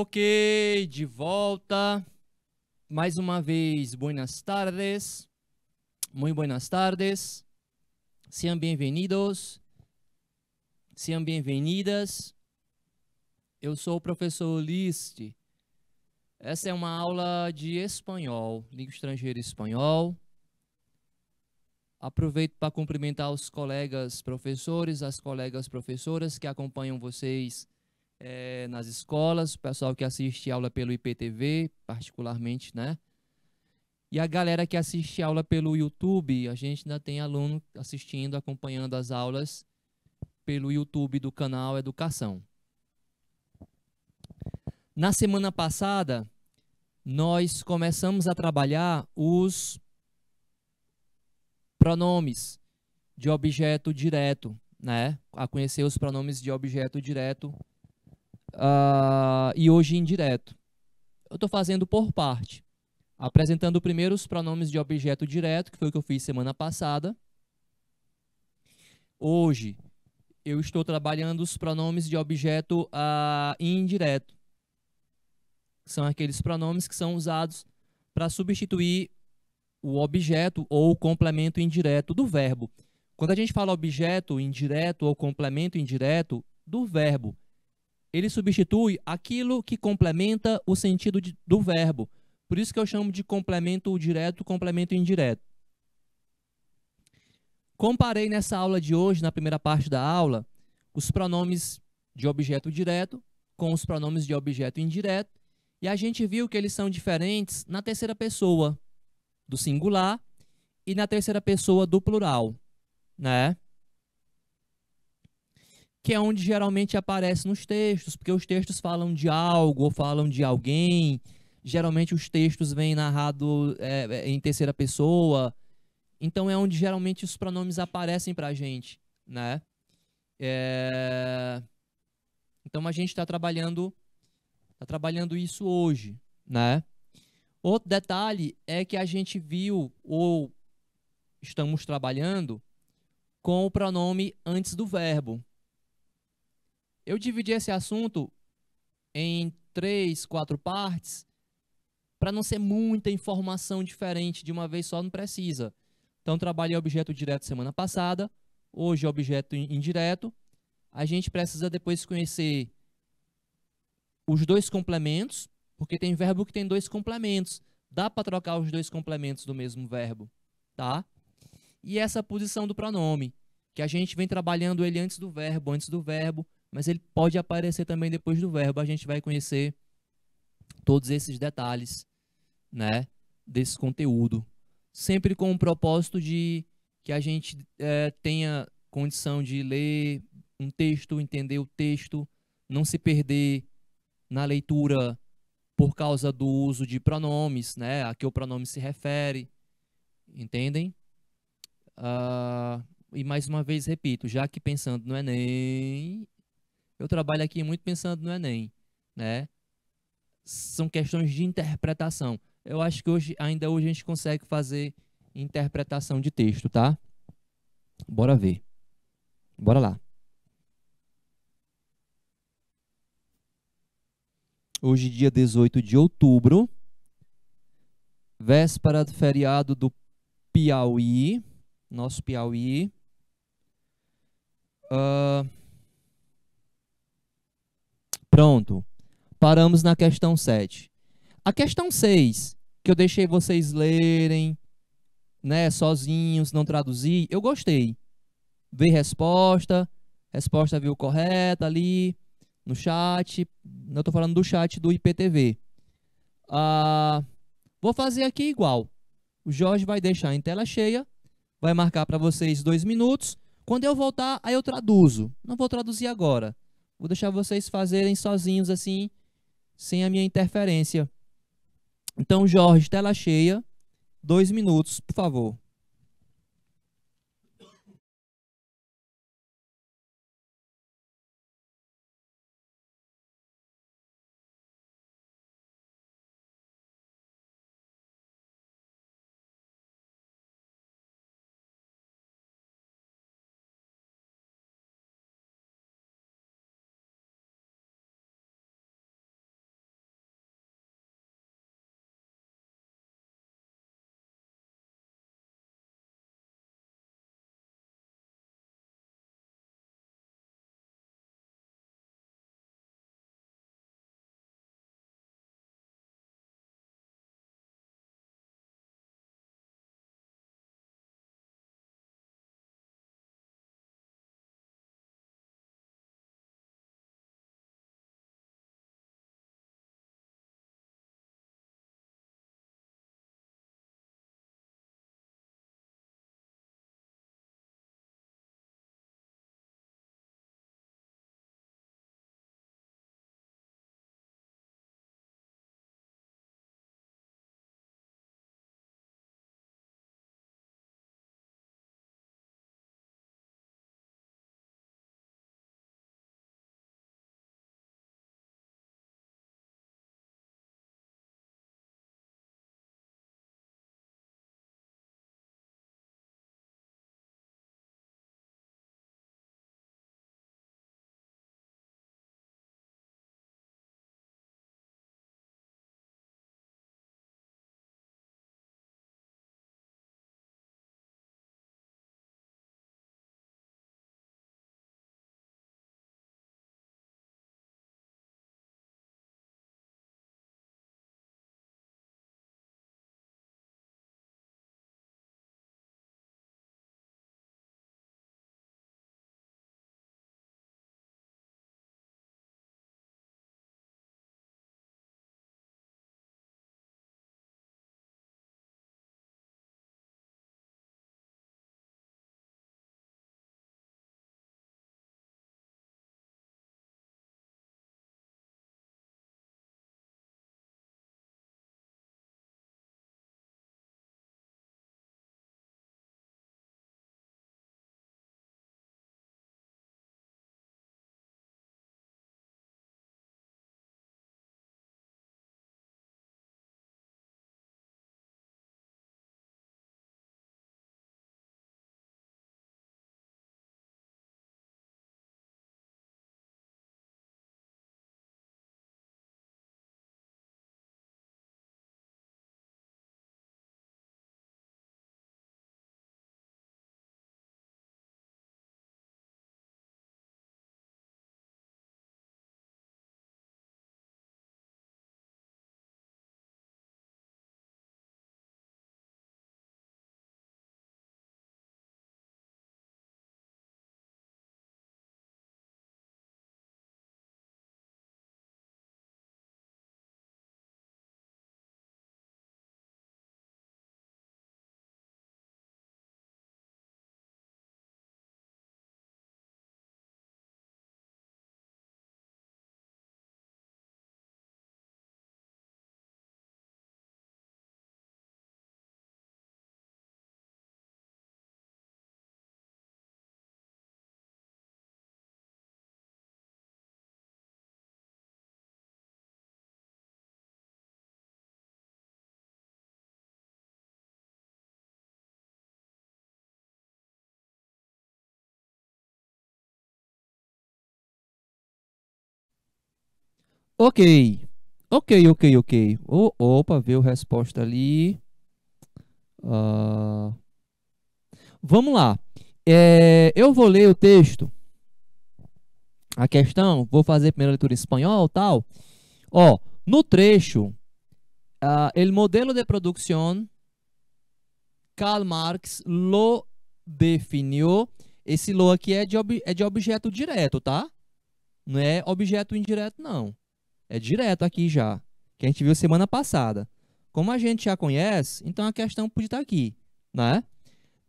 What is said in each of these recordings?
Ok, de volta. Mais uma vez, buenas tardes. Muito buenas tardes. Sejam bem-vindos. Sejam bem-vindas. Eu sou o professor Liste. Essa é uma aula de espanhol, língua estrangeira espanhol. Aproveito para cumprimentar os colegas professores, as colegas professoras que acompanham vocês é, nas escolas, o pessoal que assiste aula pelo IPTV, particularmente, né? E a galera que assiste aula pelo YouTube, a gente ainda tem aluno assistindo, acompanhando as aulas pelo YouTube do canal Educação. Na semana passada, nós começamos a trabalhar os pronomes de objeto direto, né? A conhecer os pronomes de objeto direto uh, e hoje indireto. Eu estou fazendo por parte, apresentando primeiro os pronomes de objeto direto, que foi o que eu fiz semana passada. Hoje, eu estou trabalhando os pronomes de objeto uh, indireto. São aqueles pronomes que são usados para substituir o objeto ou o complemento indireto do verbo. Quando a gente fala objeto indireto ou complemento indireto do verbo, ele substitui aquilo que complementa o sentido de, do verbo. Por isso que eu chamo de complemento direto, complemento indireto. Comparei nessa aula de hoje, na primeira parte da aula, os pronomes de objeto direto com os pronomes de objeto indireto, e a gente viu que eles são diferentes na terceira pessoa do singular e na terceira pessoa do plural, né? que é onde geralmente aparece nos textos, porque os textos falam de algo ou falam de alguém. Geralmente os textos vêm narrado é, é em terceira pessoa. Então é onde geralmente os pronomes aparecem a gente, né? É... Então a gente está trabalhando, tá trabalhando isso hoje, né? Outro detalhe é que a gente viu ou estamos trabalhando com o pronome antes do verbo. Eu dividi esse assunto em três, quatro partes, para não ser muita informação diferente de uma vez só, não precisa. Então, trabalhei objeto direto semana passada, hoje objeto indireto. A gente precisa depois conhecer os dois complementos, porque tem verbo que tem dois complementos. Dá para trocar os dois complementos do mesmo verbo, tá? E essa posição do pronome, que a gente vem trabalhando ele antes do verbo, antes do verbo, mas ele pode aparecer também depois do verbo. A gente vai conhecer todos esses detalhes, né, desse conteúdo, sempre com o propósito de que a gente é, tenha condição de ler um texto, entender o texto, não se perder na leitura por causa do uso de pronomes, né, a que o pronome se refere, entendem? Uh, e mais uma vez repito, já que pensando no Enem, eu trabalho aqui muito pensando no Enem, né? São questões de interpretação. Eu acho que hoje, ainda hoje a gente consegue fazer interpretação de texto, tá? Bora ver. Bora lá. Hoje, dia 18 de outubro, véspera do feriado do Piauí, nosso Piauí. Uh, Pronto. Paramos na questão 7. A questão 6, que eu deixei vocês lerem, né, sozinhos, não traduzi, eu gostei. Ver resposta, resposta viu correta ali no chat. Eu estou falando do chat do IPTV. Ah, vou fazer aqui igual. O Jorge vai deixar em tela cheia, vai marcar para vocês dois minutos. Quando eu voltar, aí eu traduzo. Não vou traduzir agora. Vou deixar vocês fazerem sozinhos assim, sem a minha interferência. Então, Jorge, tela cheia. Dois minutos, por favor. Ok. Ok, ok, ok. Oh, opa, veio resposta ali. Uh... Vamos lá. É, eu vou ler o texto. A questão, vou fazer primeira leitura em espanhol tal. Ó, no trecho, uh, el modelo de producción, Karl Marx lo definiu. Esse lo aqui é de, ob, é de objeto direto, tá? Não é objeto indireto, não. É direto aqui já, que a gente viu semana passada. Como a gente já conhece, então a questão pode estar aqui, né?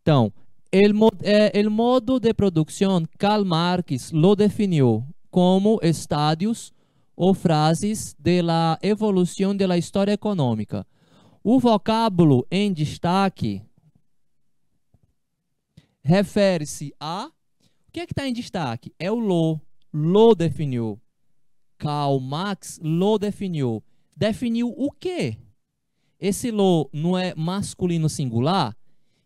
Então, el, eh, el modo de produção, Karl Marx lo definiu como estádios ou frases de la evolução de la história econômica. O vocábulo em destaque refere-se a. O que é que está em destaque? É o lo. Lo definiu. Karl Marx, Lo definiu. Definiu o quê? Esse Lo não é masculino singular?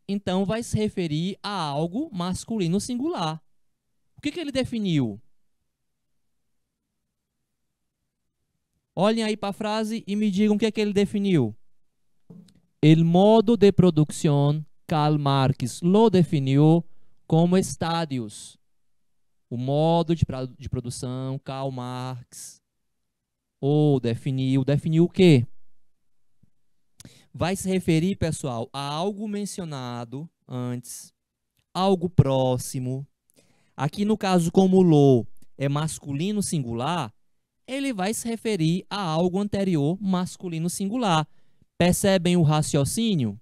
Então vai se referir a algo masculino singular. O que, que ele definiu? Olhem aí para a frase e me digam o que, é que ele definiu. El modo de produção Karl Marx lo definiu como estádios o modo de, de produção, Karl Marx, ou definiu, definiu o quê? Vai se referir, pessoal, a algo mencionado antes, algo próximo. Aqui no caso, como o Lô é masculino singular, ele vai se referir a algo anterior masculino singular. Percebem o raciocínio?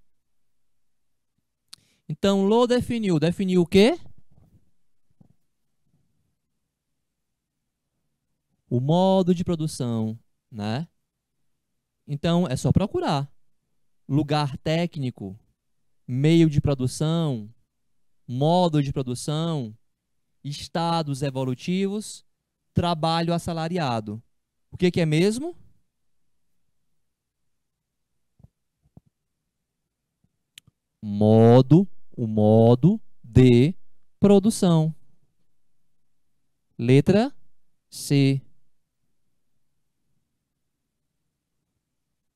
Então, Lô definiu. Definiu o quê? o modo de produção, né? Então é só procurar lugar técnico, meio de produção, modo de produção, estados evolutivos, trabalho assalariado. O que, que é mesmo? Modo, o modo de produção. Letra C.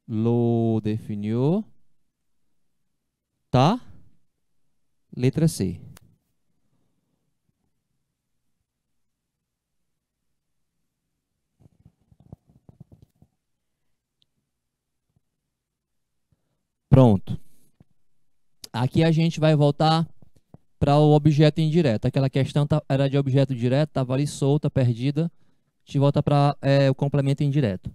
Lo definiu. Tá? Letra C. Pronto. Aqui a gente vai voltar para o objeto indireto. Aquela questão tá, era de objeto direto, estava ali solta, perdida. A gente volta para é, o complemento indireto.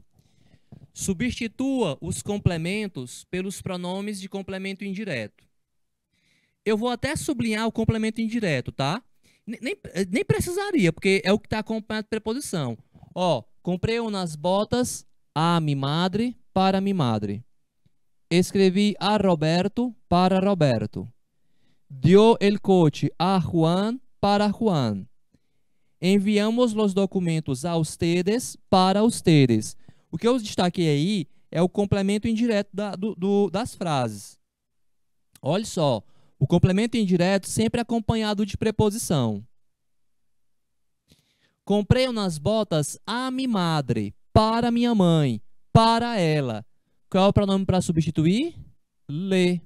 Substitua os complementos pelos pronomes de complemento indireto. Eu vou até sublinhar o complemento indireto, tá? Nem, nem precisaria, porque é o que está acompanhado de preposição. Ó, comprei umas botas a mi madre para mi madre. Escrevi a Roberto para Roberto. Dio el coche a Juan para Juan. Enviamos os documentos a ustedes para ustedes. O que eu destaquei aí é o complemento indireto da, do, do, das frases. Olha só, o complemento indireto sempre acompanhado de preposição. Comprei umas botas a mi madre, para minha mãe, para ela. Qual é o pronome para substituir? Le.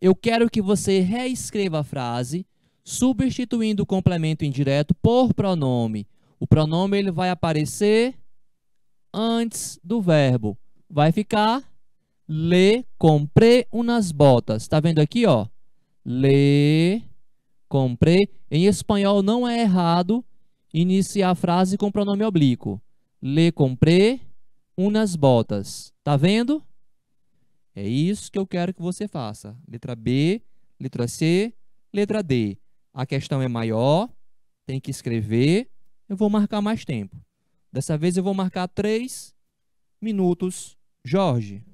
Eu quero que você reescreva a frase, substituindo o complemento indireto por pronome. O pronome ele vai aparecer antes do verbo. Vai ficar le comprei umas botas. Tá vendo aqui, ó? Le comprei. Em espanhol não é errado iniciar a frase com pronome oblíquo. Le comprei umas botas. Tá vendo? É isso que eu quero que você faça. Letra B, letra C, letra D. A questão é maior, tem que escrever. Eu vou marcar mais tempo. Dessa vez eu vou marcar 3 minutos Jorge.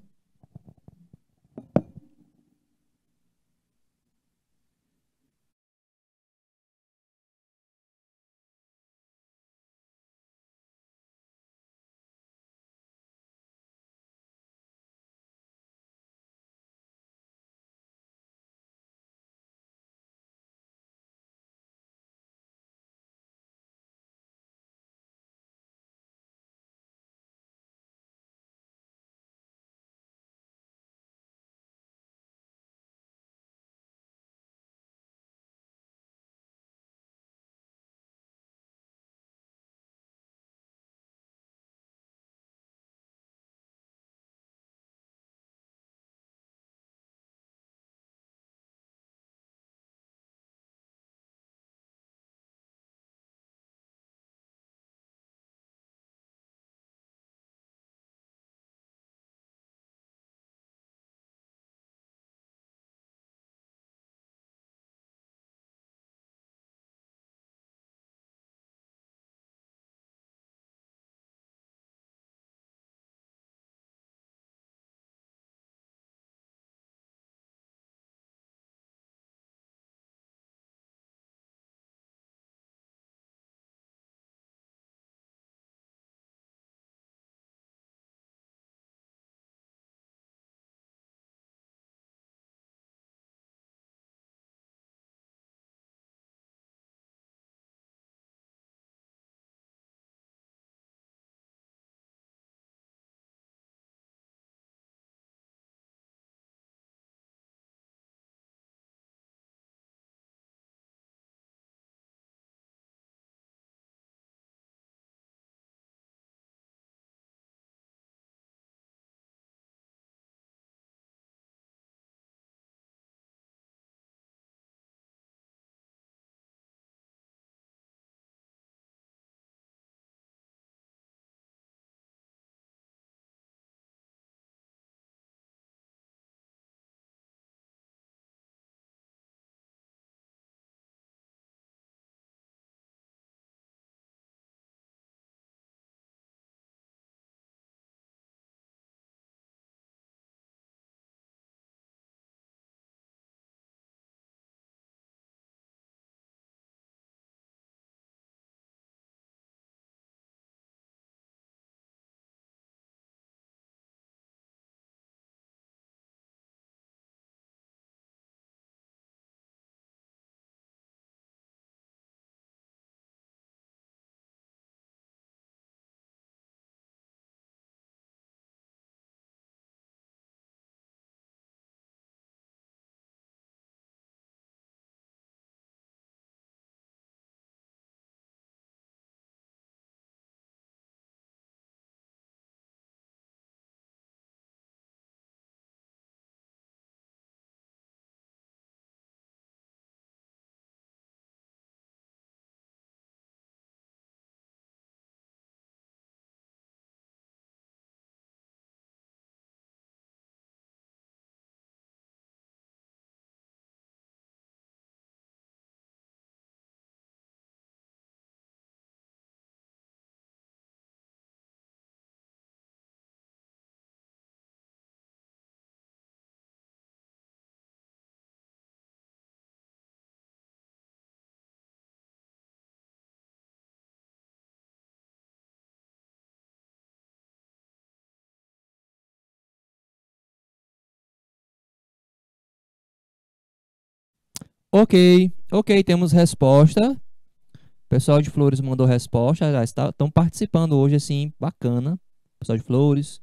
Ok, ok, temos resposta. O pessoal de Flores mandou resposta. Já estão participando hoje, assim, bacana. O pessoal de Flores,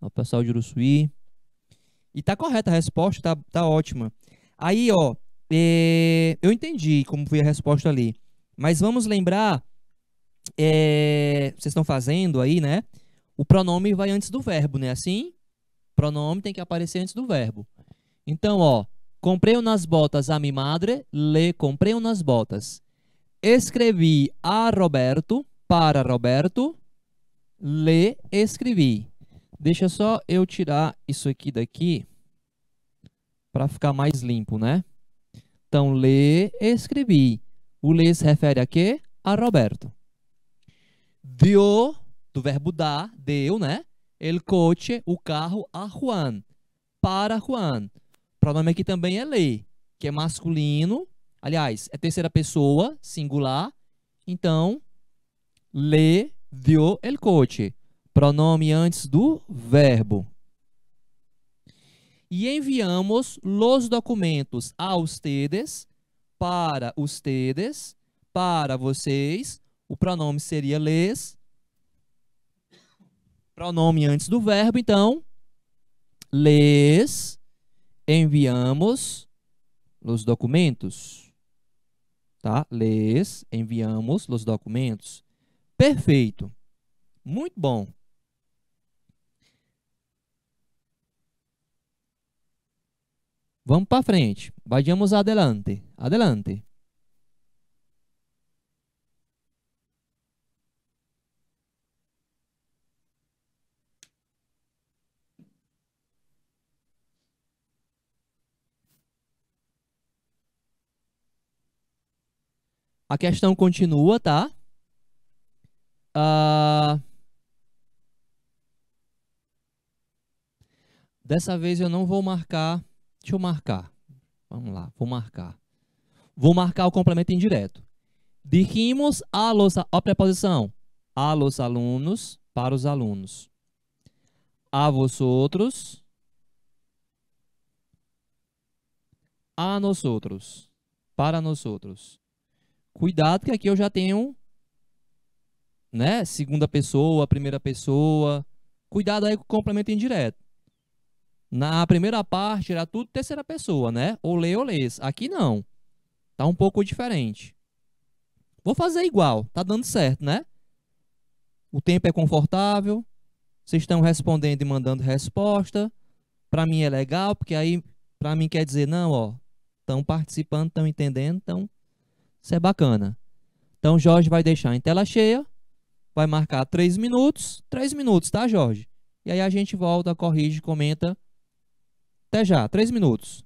o pessoal de Uruçuí. E tá correta a resposta, tá, tá ótima. Aí, ó, é, eu entendi como foi a resposta ali. Mas vamos lembrar, é, vocês estão fazendo aí, né? O pronome vai antes do verbo, né? Assim, pronome tem que aparecer antes do verbo. Então, ó, Comprei umas botas a minha madre, le comprei umas botas. Escrevi a Roberto, para Roberto, le escrevi. Deixa só eu tirar isso aqui daqui para ficar mais limpo, né? Então, le escrevi. O le se refere a quê? A Roberto. Deu, do verbo dar, deu, né? El coche, o carro, a Juan. Para Juan. O pronome é aqui também é lei, que é masculino, aliás, é terceira pessoa, singular. Então, le viu el coche. Pronome antes do verbo. E enviamos los documentos a ustedes, para ustedes, para vocês. O pronome seria les. Pronome antes do verbo, então. Les enviamos os documentos. Tá? Les enviamos os documentos. Perfeito. Muito bom. Vamos para frente. Vayamos adelante. Adelante. A questão continua, tá? Ah, dessa vez eu não vou marcar. Deixa eu marcar. Vamos lá, vou marcar. Vou marcar o complemento indireto. Dijimos a los, a preposição, a los alunos, para os alunos. A vosotros, a nós outros, para nós outros. Cuidado que aqui eu já tenho, né? Segunda pessoa, primeira pessoa. Cuidado aí com o complemento indireto. Na primeira parte era tudo terceira pessoa, né? Ou ou olês. Aqui não. Tá um pouco diferente. Vou fazer igual. Tá dando certo, né? O tempo é confortável. Vocês estão respondendo e mandando resposta. Para mim é legal, porque aí para mim quer dizer, não, ó, estão participando, estão entendendo, então isso é bacana. Então, Jorge vai deixar em tela cheia, vai marcar 3 minutos. 3 minutos, tá, Jorge? E aí a gente volta, corrige, comenta. Até já, 3 minutos.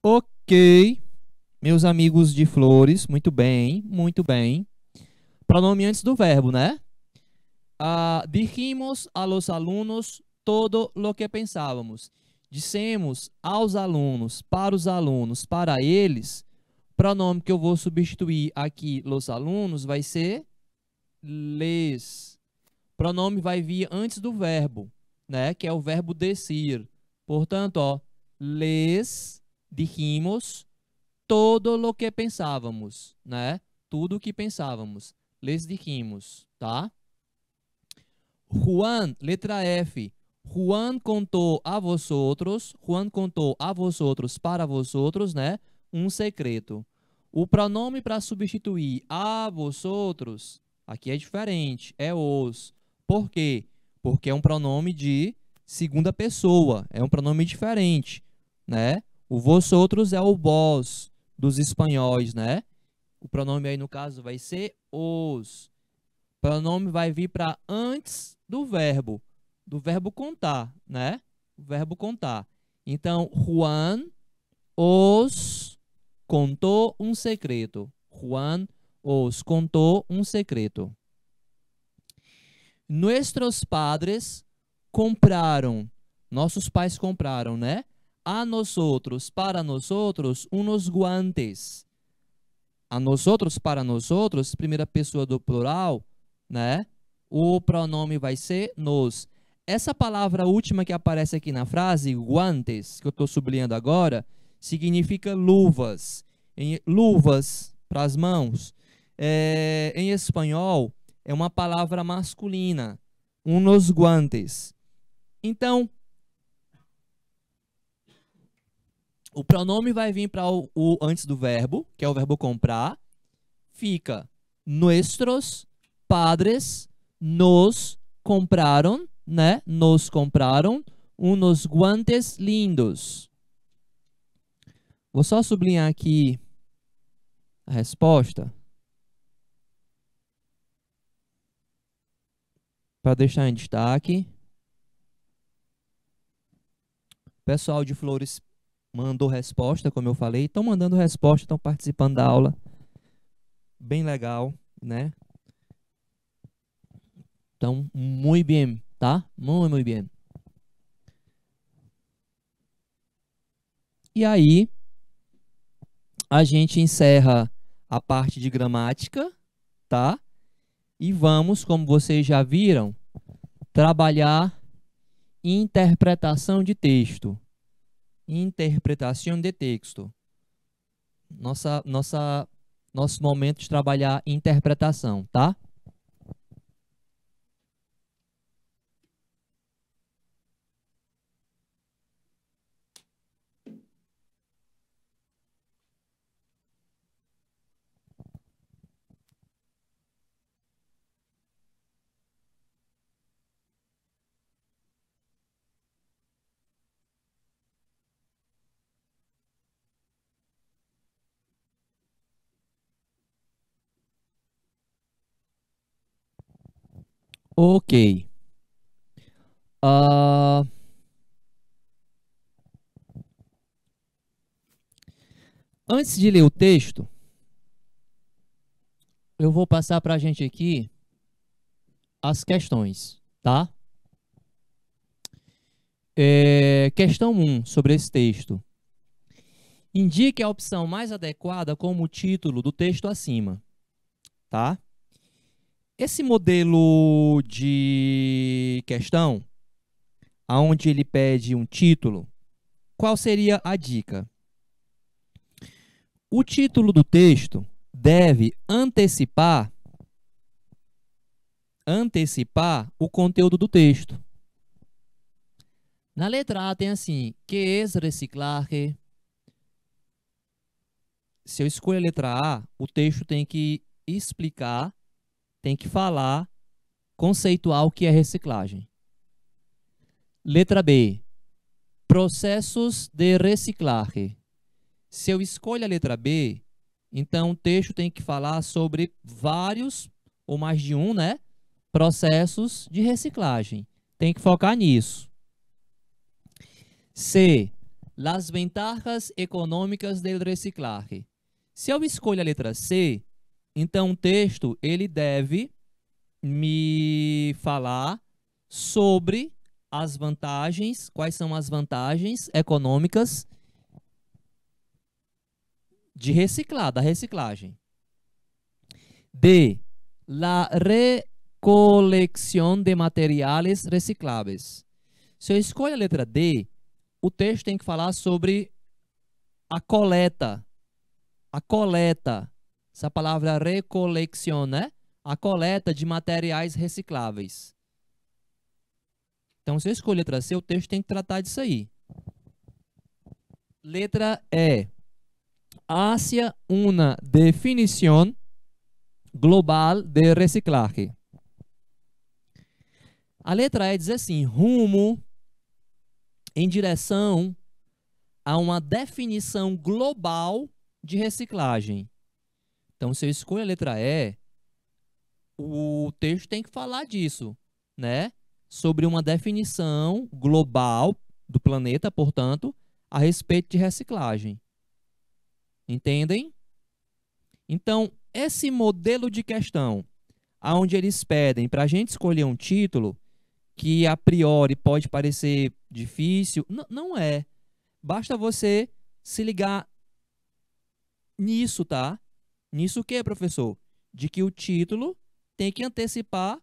Ok, meus amigos de flores, muito bem, muito bem. Pronome antes do verbo, né? Ah, dijimos a los alunos todo lo que pensávamos. Dissemos aos alunos, para os alunos, para eles. Pronome que eu vou substituir aqui, los alunos, vai ser les. Pronome vai vir antes do verbo, né? Que é o verbo decir. Portanto, ó, les dijimos todo lo que pensávamos, né? Tudo o que pensávamos. Les dijimos, tá? Juan, letra F. Juan contou a vosotros, Juan contou a vosotros, para vosotros, né? Um secreto. O pronome para substituir a vosotros, aqui é diferente, é os. Por quê? Porque é um pronome de segunda pessoa, é um pronome diferente, né? O vosotros é o vós dos espanhóis, né? O pronome aí no caso vai ser os. O pronome vai vir para antes do verbo, do verbo contar, né? O verbo contar. Então, Juan os contou um secreto. Juan os contou um secreto. Nuestros padres compraram. Nossos pais compraram, né? a nosotros, para nosotros, unos guantes. A nosotros, para nosotros, primeira pessoa do plural, né? O pronome vai ser nos. Essa palavra última que aparece aqui na frase, guantes, que eu estou sublinhando agora, significa luvas. Em, luvas para as mãos. É, em espanhol, é uma palavra masculina. Unos guantes. Então, O pronome vai vir para o, o, antes do verbo, que é o verbo comprar. Fica nuestros padres nos compraram, né? Nos compraram unos guantes lindos. Vou só sublinhar aqui a resposta. Para deixar em destaque. Pessoal de Flores mandou resposta, como eu falei, estão mandando resposta, estão participando da aula. Bem legal, né? Então, muito bem, tá? Muito, muito bem. E aí, a gente encerra a parte de gramática, tá? E vamos, como vocês já viram, trabalhar interpretação de texto interpretação de texto. Nossa, nossa, nosso momento de trabalhar interpretação, tá? Ok. Uh... Antes de ler o texto, eu vou passar para a gente aqui as questões, tá? É, questão 1 um sobre esse texto. Indique a opção mais adequada como título do texto acima, tá? Esse modelo de questão, aonde ele pede um título, qual seria a dica? O título do texto deve antecipar antecipar o conteúdo do texto. Na letra A tem assim, que é reciclar? Se eu escolho a letra A, o texto tem que explicar tem que falar, conceitual o que é reciclagem. Letra B. Processos de reciclagem. Se eu escolho a letra B, então o texto tem que falar sobre vários, ou mais de um, né? Processos de reciclagem. Tem que focar nisso. C. Las ventajas econômicas del reciclaje. Se eu escolho a letra C, então, o texto ele deve me falar sobre as vantagens, quais são as vantagens econômicas de reciclar, da reciclagem. D. La recolección de materiales recicláveis. Se eu escolho a letra D, o texto tem que falar sobre a coleta. A coleta essa palavra recoleccion, né? A coleta de materiais recicláveis. Então, se eu escolher letra C, o texto tem que tratar disso aí. Letra E. Hacia una definición global de reciclaje. A letra E diz assim: rumo em direção a uma definição global de reciclagem. Então, se eu escolho a letra E, o texto tem que falar disso, né? Sobre uma definição global do planeta, portanto, a respeito de reciclagem. Entendem? Então, esse modelo de questão, aonde eles pedem para a gente escolher um título que a priori pode parecer difícil, não é. Basta você se ligar nisso, tá? Nisso o que, professor? De que o título tem que antecipar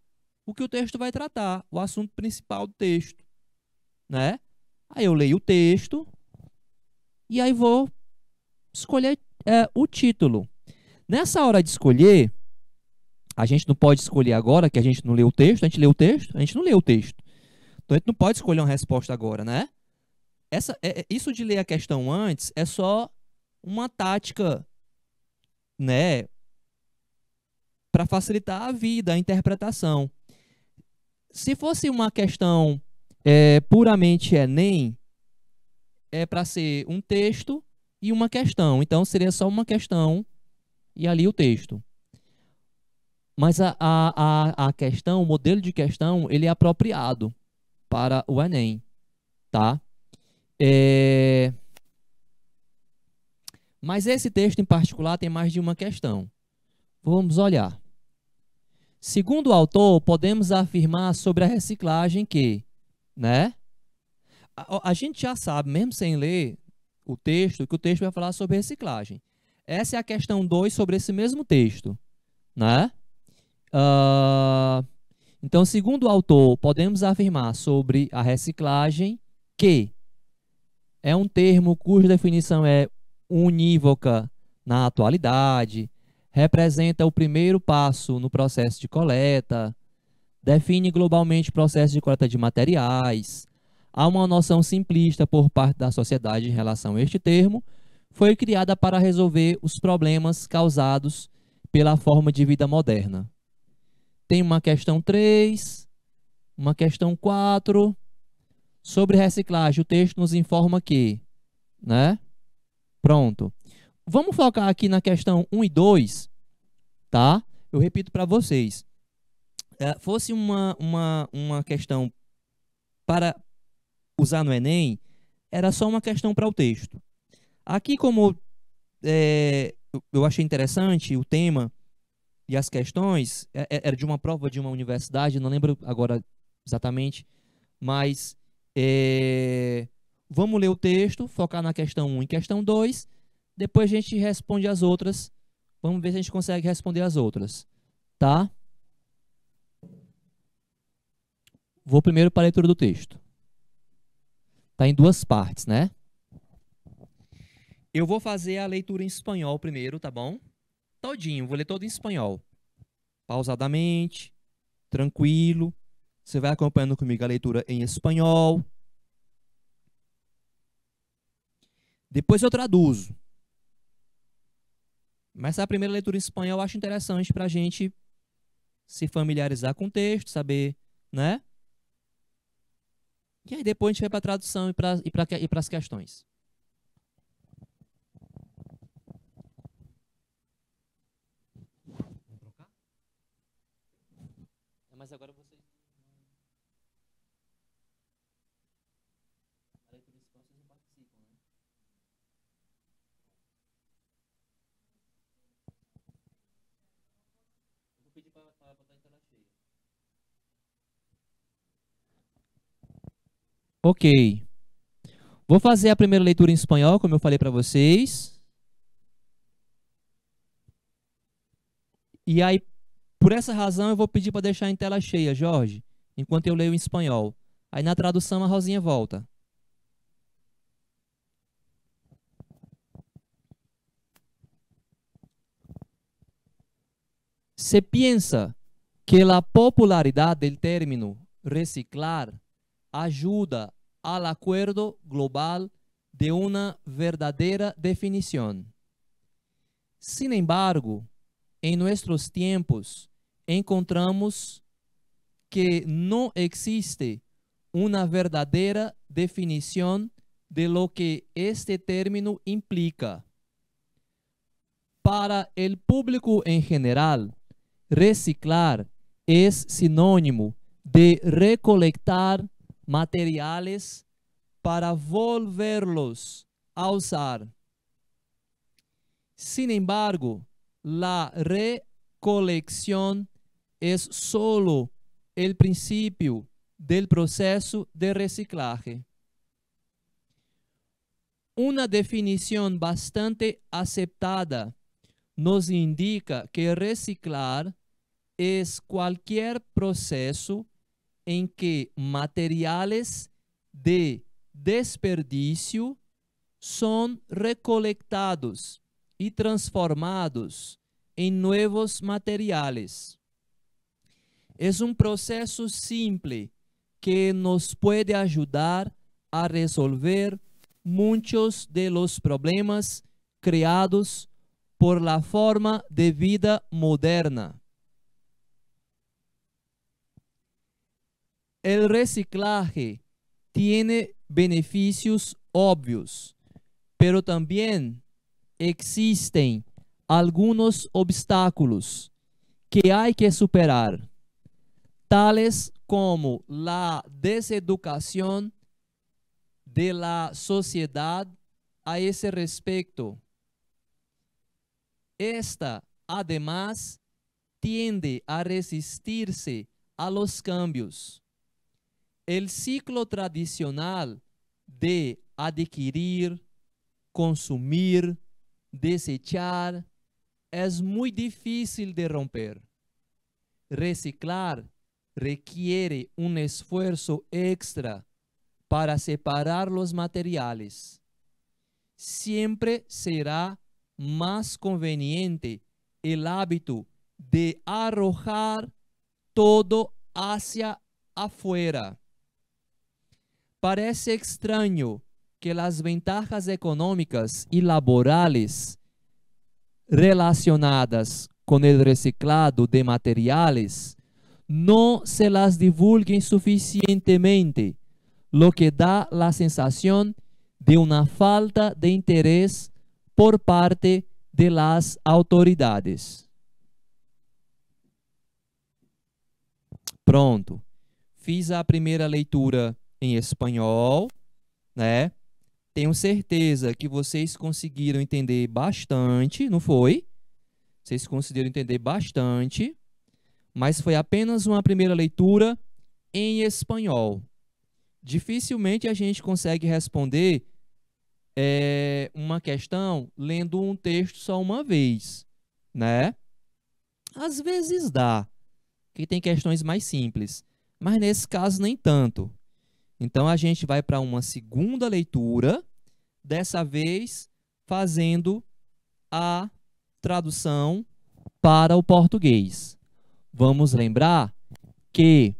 o que o texto vai tratar, o assunto principal do texto, né? Aí eu leio o texto e aí vou escolher é, o título. Nessa hora de escolher, a gente não pode escolher agora que a gente não leu o texto, a gente leu o texto, a gente não leu o texto. Então a gente não pode escolher uma resposta agora, né? Essa, é, é isso de ler a questão antes é só uma tática né, para facilitar a vida, a interpretação. Se fosse uma questão é, puramente Enem, é para ser um texto e uma questão. Então seria só uma questão e ali o texto. Mas a, a, a questão, o modelo de questão, ele é apropriado para o Enem, tá? É... Mas esse texto em particular tem mais de uma questão. Vamos olhar. Segundo o autor, podemos afirmar sobre a reciclagem que, né? A, a, gente já sabe, mesmo sem ler o texto, que o texto vai falar sobre reciclagem. Essa é a questão 2 sobre esse mesmo texto, né? Uh, então, segundo o autor, podemos afirmar sobre a reciclagem que é um termo cuja definição é unívoca na atualidade, representa o primeiro passo no processo de coleta, define globalmente o processo de coleta de materiais. Há uma noção simplista por parte da sociedade em relação a este termo, foi criada para resolver os problemas causados pela forma de vida moderna. Tem uma questão 3, uma questão 4. Sobre reciclagem, o texto nos informa que, né? Pronto. Vamos focar aqui na questão 1 e 2, tá? Eu repito para vocês. É, fosse uma, uma, uma questão para usar no Enem, era só uma questão para o texto. Aqui, como é, eu achei interessante o tema e as questões, é, é, era de uma prova de uma universidade, não lembro agora exatamente, mas é, Vamos ler o texto, focar na questão 1 e questão 2. Depois a gente responde as outras. Vamos ver se a gente consegue responder as outras. Tá? Vou primeiro para a leitura do texto. Está em duas partes, né? Eu vou fazer a leitura em espanhol primeiro, tá bom? Todinho, vou ler todo em espanhol. Pausadamente, tranquilo. Você vai acompanhando comigo a leitura em espanhol. Depois eu traduzo. Mas a primeira leitura em espanhol eu acho interessante para a gente se familiarizar com o texto, saber, né? E aí depois a gente vai para a tradução e para e pra, as questões. Mas agora eu vou... Ok. Vou fazer a primeira leitura em espanhol, como eu falei para vocês. E aí, por essa razão, eu vou pedir para deixar em tela cheia, Jorge, enquanto eu leio em espanhol. Aí, na tradução, a Rosinha volta. Se piensa que a popularidade do término reciclar ayuda al acuerdo global de una verdadera definición. Sin embargo, en nuestros tiempos encontramos que no existe una verdadera definición de lo que este término implica. Para el público en general, reciclar es sinónimo de recolectar materiales para volverlos a usar. Sin embargo, la recolección es solo el principio del proceso de reciclaje. Una definición bastante aceptada nos indica que reciclar es cualquier proceso em que materiales de desperdício são recolectados e transformados em novos materiais. É um processo simples que nos pode ajudar a resolver muitos de los problemas criados por la forma de vida moderna. El reciclaje tiene beneficios obvios, pero también existen algunos obstáculos que hay que superar, tales como la deseducación de la sociedad a ese respecto. Esta, además, tiende a resistirse a los cambios el ciclo tradicional de adquirir, consumir, desechar, es muy difícil de romper. Reciclar requiere un esfuerzo extra para separar los materiales. Siempre será más conveniente el hábito de arrojar todo hacia afuera Parece estranho que as ventajas econômicas e laborais relacionadas com o reciclado de materiais não se las divulguem suficientemente, lo que dá a sensação de uma falta de interesse por parte de las autoridades. Pronto. Fiz a primeira leitura em espanhol, né? Tenho certeza que vocês conseguiram entender bastante, não foi? Vocês conseguiram entender bastante, mas foi apenas uma primeira leitura em espanhol. Dificilmente a gente consegue responder é, uma questão lendo um texto só uma vez, né? Às vezes dá, que tem questões mais simples, mas nesse caso nem tanto. Então a gente vai para uma segunda leitura, dessa vez fazendo a tradução para o português. Vamos lembrar que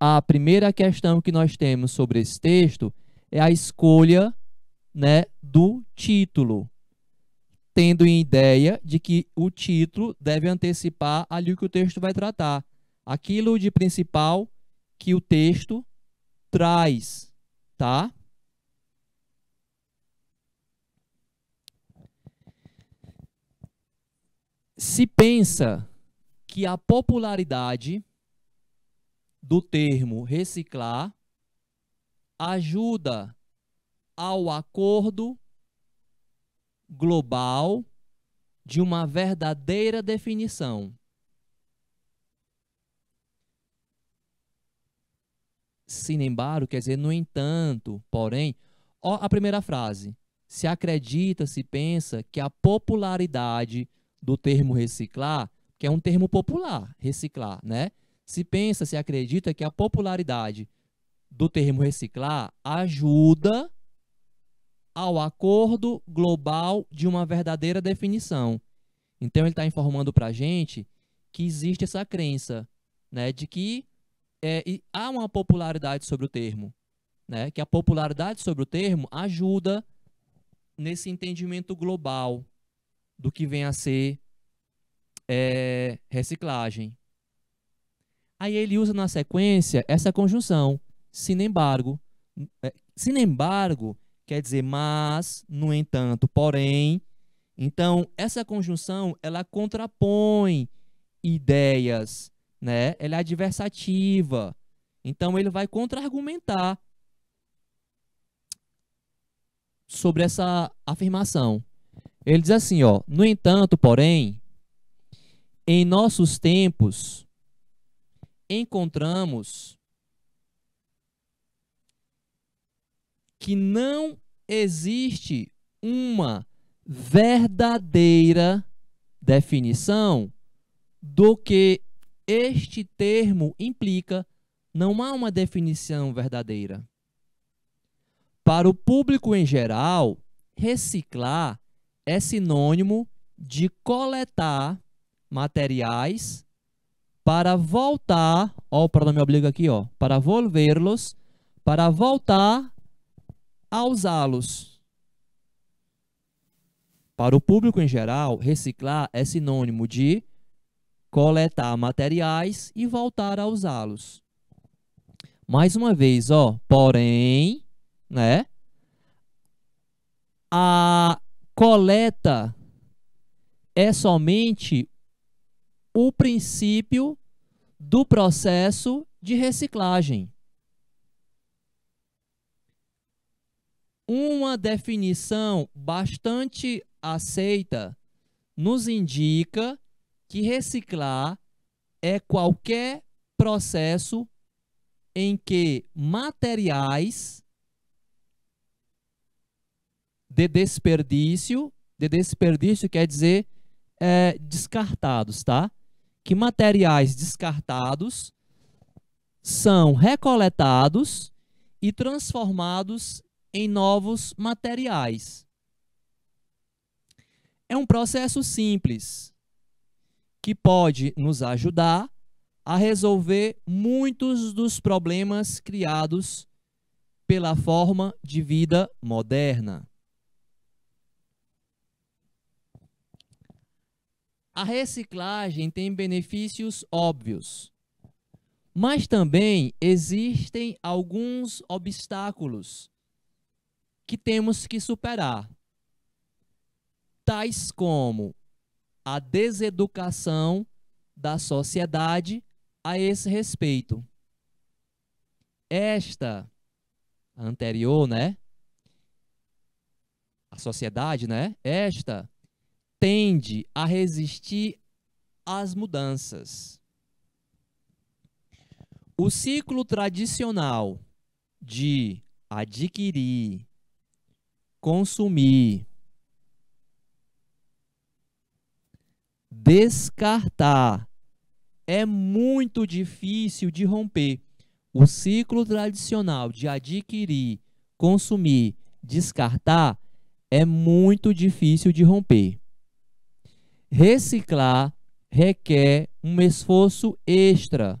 a primeira questão que nós temos sobre esse texto é a escolha né, do título, tendo em ideia de que o título deve antecipar ali o que o texto vai tratar, aquilo de principal que o texto trás, tá? Se pensa que a popularidade do termo reciclar ajuda ao acordo global de uma verdadeira definição. sin embargo quer dizer no entanto, porém. Ó a primeira frase. Se acredita, se pensa que a popularidade do termo reciclar, que é um termo popular, reciclar, né? Se pensa, se acredita que a popularidade do termo reciclar ajuda ao acordo global de uma verdadeira definição. Então ele está informando para a gente que existe essa crença, né, de que é, e há uma popularidade sobre o termo, né? Que a popularidade sobre o termo ajuda nesse entendimento global do que vem a ser é, reciclagem. Aí ele usa na sequência essa conjunção, sin embargo. É, sin embargo quer dizer mas, no entanto, porém. Então, essa conjunção, ela contrapõe ideias né? Ela é adversativa. Então ele vai contra-argumentar sobre essa afirmação. Ele diz assim, ó: "No entanto, porém, em nossos tempos encontramos que não existe uma verdadeira definição do que este termo implica não há uma definição verdadeira. Para o público em geral, reciclar é sinônimo de coletar materiais para voltar, ó, o pronome obliga aqui, ó, para volvê-los, para voltar a usá-los. Para o público em geral, reciclar é sinônimo de coletar materiais e voltar a usá-los. Mais uma vez, ó, porém, né? A coleta é somente o princípio do processo de reciclagem. Uma definição bastante aceita nos indica que reciclar é qualquer processo em que materiais de desperdício, de desperdício quer dizer é, descartados, tá? Que materiais descartados são recoletados e transformados em novos materiais. É um processo simples, que pode nos ajudar a resolver muitos dos problemas criados pela forma de vida moderna. A reciclagem tem benefícios óbvios, mas também existem alguns obstáculos que temos que superar, tais como a deseducação da sociedade a esse respeito. Esta anterior, né? A sociedade, né? Esta tende a resistir às mudanças. O ciclo tradicional de adquirir, consumir, descartar. É muito difícil de romper o ciclo tradicional de adquirir, consumir, descartar. É muito difícil de romper. Reciclar requer um esforço extra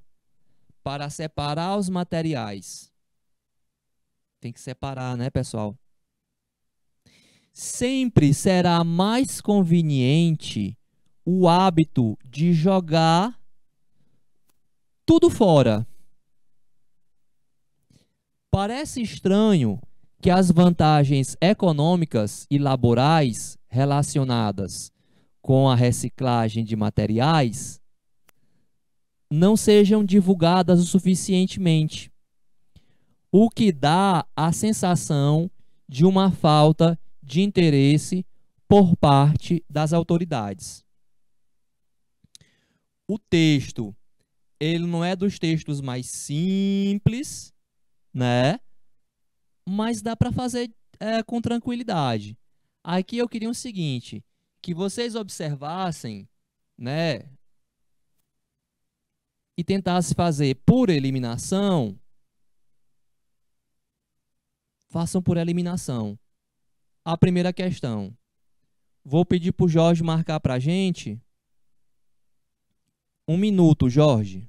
para separar os materiais. Tem que separar, né, pessoal? Sempre será mais conveniente o hábito de jogar tudo fora. Parece estranho que as vantagens econômicas e laborais relacionadas com a reciclagem de materiais não sejam divulgadas o suficientemente, o que dá a sensação de uma falta de interesse por parte das autoridades o texto, ele não é dos textos mais simples, né? Mas dá para fazer é, com tranquilidade. Aqui eu queria o seguinte, que vocês observassem, né? E tentassem fazer por eliminação. Façam por eliminação. A primeira questão. Vou pedir para o Jorge marcar para a gente um minuto, Jorge.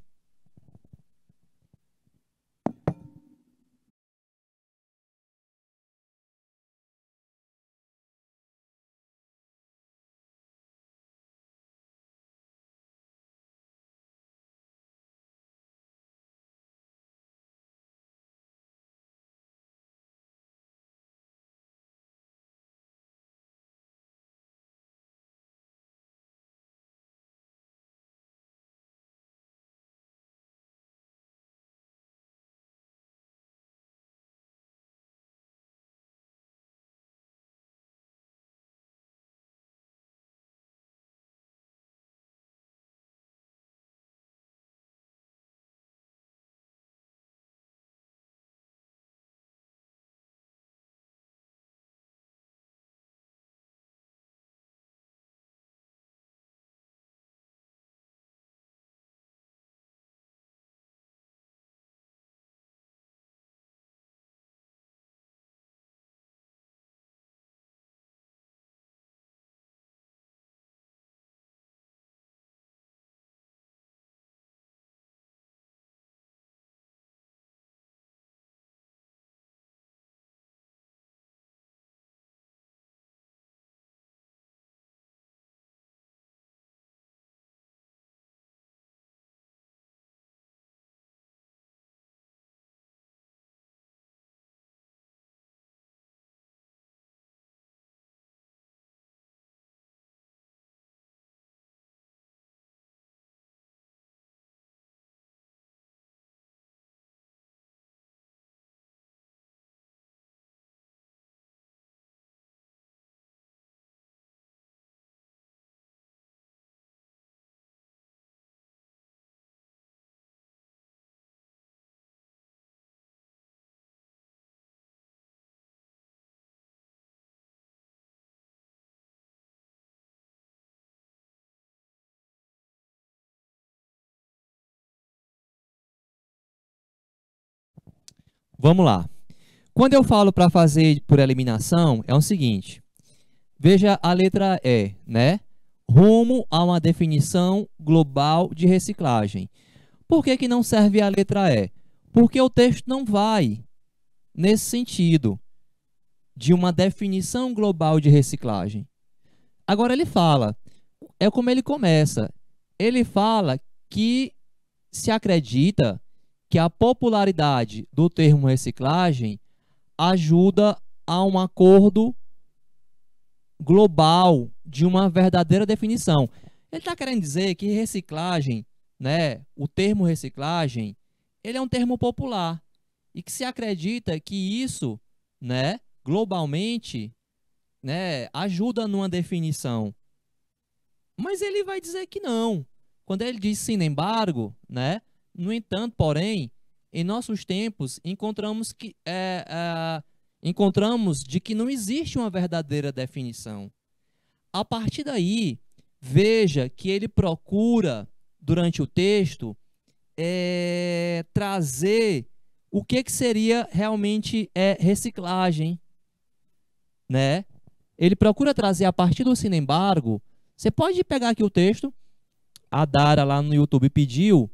Vamos lá. Quando eu falo para fazer por eliminação, é o seguinte. Veja a letra E, né? Rumo a uma definição global de reciclagem. Por que, que não serve a letra E? Porque o texto não vai nesse sentido de uma definição global de reciclagem. Agora ele fala, é como ele começa. Ele fala que se acredita que a popularidade do termo reciclagem ajuda a um acordo global de uma verdadeira definição. Ele está querendo dizer que reciclagem, né, o termo reciclagem, ele é um termo popular e que se acredita que isso, né, globalmente, né, ajuda numa definição. Mas ele vai dizer que não. Quando ele diz, sin embargo, né, no entanto, porém, em nossos tempos, encontramos, que, é, é, encontramos de que não existe uma verdadeira definição. A partir daí, veja que ele procura, durante o texto, é, trazer o que, que seria realmente é, reciclagem. Né? Ele procura trazer, a partir do sin embargo. você pode pegar aqui o texto, a Dara lá no YouTube pediu,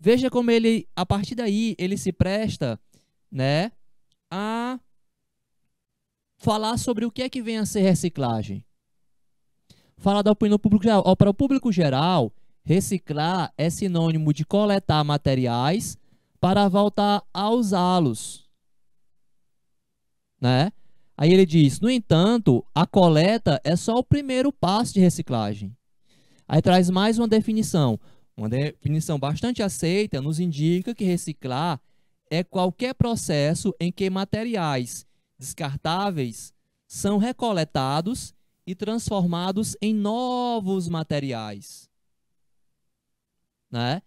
Veja como ele, a partir daí, ele se presta, né, a falar sobre o que é que vem a ser reciclagem. Falar da opinião pública geral. Para o público geral, reciclar é sinônimo de coletar materiais para voltar a usá-los. Né? Aí ele diz: no entanto, a coleta é só o primeiro passo de reciclagem. Aí traz mais uma definição. Uma definição bastante aceita nos indica que reciclar é qualquer processo em que materiais descartáveis são recoletados e transformados em novos materiais. Né?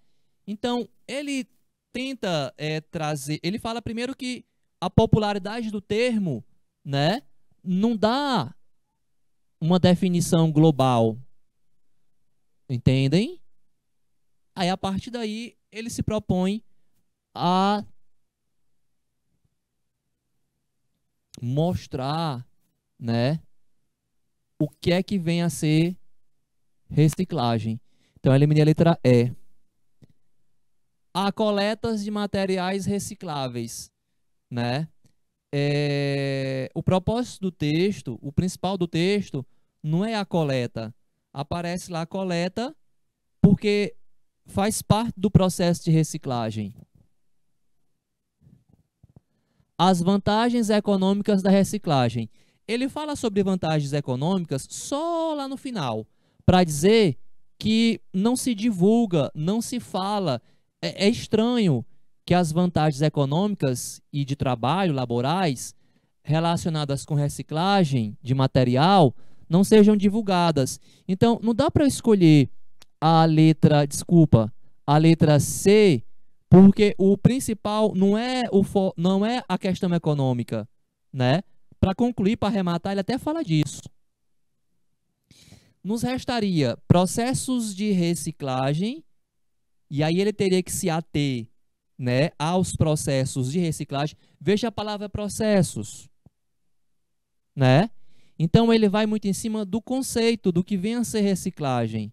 Então, ele tenta é, trazer. Ele fala primeiro que a popularidade do termo né, não dá uma definição global. Entendem? Aí, a partir daí, ele se propõe a mostrar, né, o que é que vem a ser reciclagem. Então, eliminei a letra E. A coletas de materiais recicláveis, né? É... o propósito do texto, o principal do texto, não é a coleta. Aparece lá a coleta, porque faz parte do processo de reciclagem. As vantagens econômicas da reciclagem. Ele fala sobre vantagens econômicas só lá no final, para dizer que não se divulga, não se fala. É, é, estranho que as vantagens econômicas e de trabalho laborais relacionadas com reciclagem de material não sejam divulgadas. Então, não dá para escolher a letra, desculpa, a letra C, porque o principal não é o não é a questão econômica, né? Para concluir, para arrematar, ele até fala disso. Nos restaria processos de reciclagem, e aí ele teria que se ater, né, aos processos de reciclagem. Veja a palavra processos, né? Então ele vai muito em cima do conceito do que vem a ser reciclagem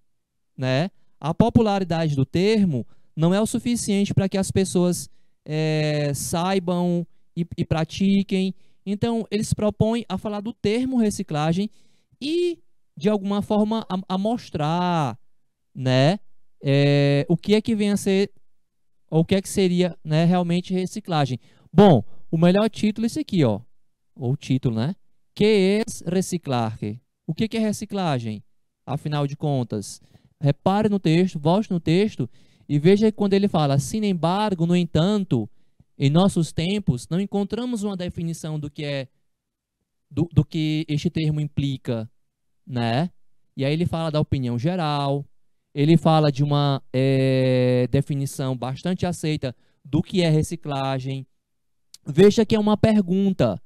né? A popularidade do termo não é o suficiente para que as pessoas é, saibam e, e pratiquem. Então, eles propõem a falar do termo reciclagem e, de alguma forma, a, a mostrar, né? É, o que é que vem a ser, ou o que é que seria né, realmente reciclagem. Bom, o melhor título é esse aqui, ó. Ou título, né? Que é reciclar? O que é reciclagem? Afinal de contas, repare no texto, volte no texto e veja quando ele fala, sin embargo, no entanto, em nossos tempos, não encontramos uma definição do que é do, do que este termo implica, né? E aí ele fala da opinião geral, ele fala de uma é, definição bastante aceita do que é reciclagem. Veja que é uma pergunta,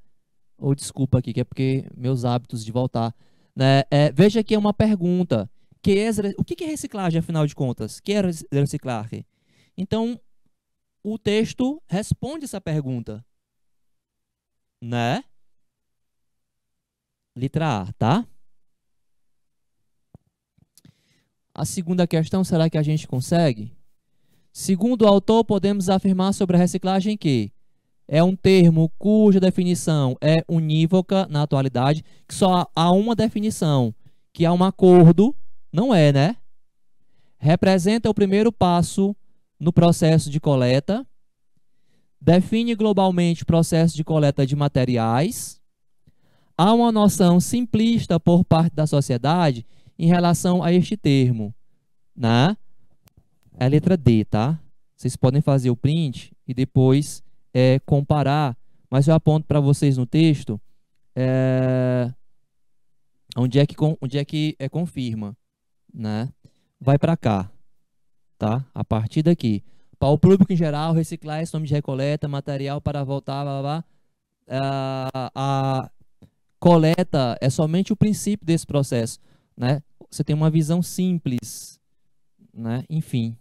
ou desculpa aqui, que é porque meus hábitos de voltar, né? É, veja que é uma pergunta que é, o que é reciclagem, afinal de contas? O que é reciclar? Então, o texto responde essa pergunta. Né? Letra A, tá? A segunda questão, será que a gente consegue? Segundo o autor, podemos afirmar sobre a reciclagem que é um termo cuja definição é unívoca na atualidade, que só há uma definição, que há é um acordo não é, né? Representa o primeiro passo no processo de coleta, define globalmente o processo de coleta de materiais. Há uma noção simplista por parte da sociedade em relação a este termo. Né? É a letra D, tá? Vocês podem fazer o print e depois é, comparar, mas eu aponto para vocês no texto é, onde é que, onde é que é, confirma né, vai para cá, tá? A partir daqui. Para o público em geral, reciclar esse nome de recoleta, material para voltar, blá, blá, blá. A, ah, a coleta é somente o princípio desse processo, né? Você tem uma visão simples, né? Enfim,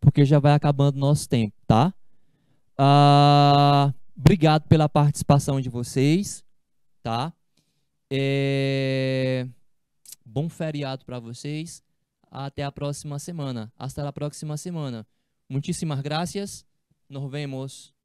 porque já vai acabando nosso tempo, tá? Ah, obrigado pela participação de vocês, tá? É... Bom feriado para vocês. Até a próxima semana. Hasta a próxima semana. Muitíssimas graças. Nos vemos.